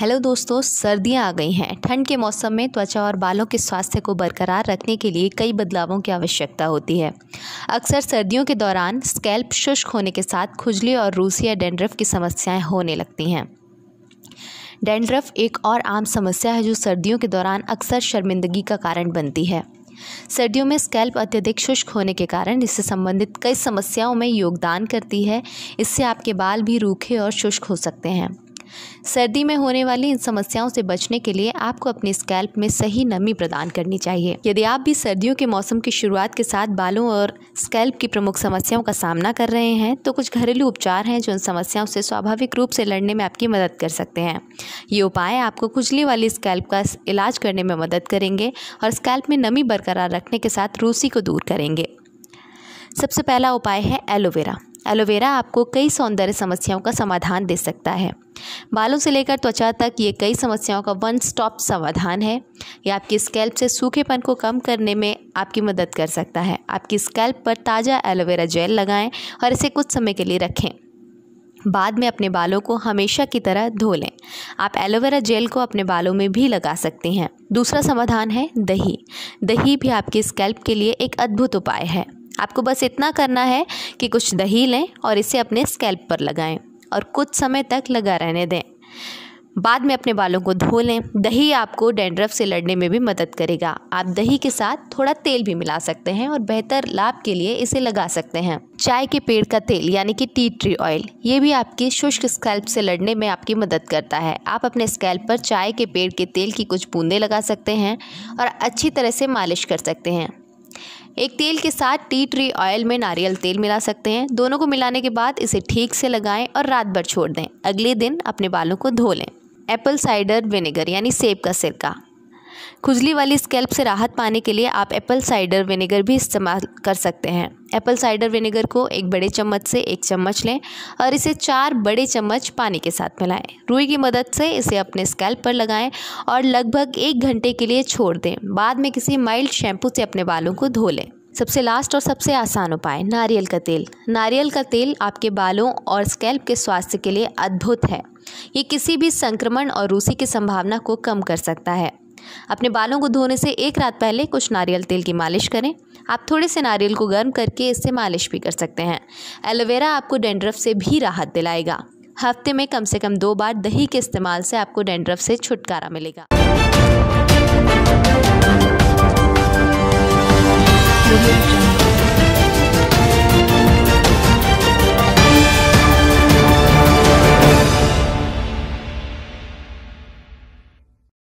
hello दोस्तों सर्दियां आ गई हैं ठंड के मौसम में त्वचा और बालों के स्वास्थ्य को बरकरार रखने के लिए कई बदलावों की आवश्यकता होती है अक्सर सर्दियों के दौरान स्कैल्प शुष्क होने के साथ खुजली और रूसी या डेंड्रफ की समस्याएं होने लगती हैं डेंड्रफ एक और आम समस्या है जो सर्दियों के दौरान अक्सर शर्मिंदगी का कारण बनती है सर्दियों में स्कैल्प अत्यधिक शुष्क होने के कारण इससे संबंधित कई समस्याओं में योगदान करती है इससे आपके बाल भी रूखे और शुष्क हो सकते हैं सर्दी में होने वाली इन समस्याओं से बचने के लिए आपको अपने स्कैल्प में सही नमी प्रदान करनी चाहिए यदि आप भी सर्दियों के मौसम की शुरुआत के साथ बालों और स्कैल्प की प्रमुख समस्याओं का सामना कर रहे हैं तो कुछ घरेलू उपचार हैं जो इन समस्याओं से स्वाभाविक रूप से लड़ने में आपकी मदद कर सकते हैं ये उपाय आपको खुजली वाली स्कैल्प का इलाज करने में मदद करेंगे और स्कैल्प में नमी बरकरार रखने के साथ रूसी को दूर करेंगे सबसे पहला उपाय है एलोवेरा एलोवेरा आपको कई सौंदर्य समस्याओं का समाधान दे सकता है बालों से लेकर त्वचा तक ये कई समस्याओं का वन स्टॉप समाधान है यह आपकी स्कैल्प से सूखेपन को कम करने में आपकी मदद कर सकता है आपकी स्कैल्प पर ताज़ा एलोवेरा जेल लगाएं और इसे कुछ समय के लिए रखें बाद में अपने बालों को हमेशा की तरह धो लें आप एलोवेरा जेल को अपने बालों में भी लगा सकते हैं दूसरा समाधान है दही दही भी आपके स्कैल्प के लिए एक अद्भुत उपाय है आपको बस इतना करना है कि कुछ दही लें और इसे अपने स्कैल्प पर लगाएं और कुछ समय तक लगा रहने दें बाद में अपने बालों को धो लें दही आपको डेंड्रफ से लड़ने में भी मदद करेगा आप दही के साथ थोड़ा तेल भी मिला सकते हैं और बेहतर लाभ के लिए इसे लगा सकते हैं चाय के पेड़ का तेल यानी कि टी ट्री ऑयल ये भी आपके शुष्क स्कैल्प से लड़ने में आपकी मदद करता है आप अपने स्कैल्प पर चाय के पेड़ के तेल की कुछ बूंदें लगा सकते हैं और अच्छी तरह से मालिश कर सकते हैं एक तेल के साथ टी ट्री ऑयल में नारियल तेल मिला सकते हैं दोनों को मिलाने के बाद इसे ठीक से लगाएं और रात भर छोड़ दें अगले दिन अपने बालों को धो लें एप्पल साइडर विनेगर यानी सेब का सिरका खुजली वाली स्कैल्प से राहत पाने के लिए आप एप्पल साइडर विनेगर भी इस्तेमाल कर सकते हैं एप्पल साइडर विनेगर को एक बड़े चम्मच से एक चम्मच लें और इसे चार बड़े चम्मच पानी के साथ मिलाएं रुई की मदद से इसे अपने स्कैल्प पर लगाएं और लगभग एक घंटे के लिए छोड़ दें बाद में किसी माइल्ड शैम्पू से अपने बालों को धो लें सबसे लास्ट और सबसे आसान उपाय नारियल का तेल नारियल का तेल आपके बालों और स्कैल्प के स्वास्थ्य के लिए अद्भुत है ये किसी भी संक्रमण और रूसी की संभावना को कम कर सकता है अपने बालों को धोने से एक रात पहले कुछ नारियल तेल की मालिश करें आप थोड़े से नारियल को गर्म करके इससे मालिश भी कर सकते हैं एलोवेरा आपको डेंड्रफ से भी राहत दिलाएगा हफ्ते में कम से कम दो बार दही के इस्तेमाल से आपको डेंड्रफ से छुटकारा मिलेगा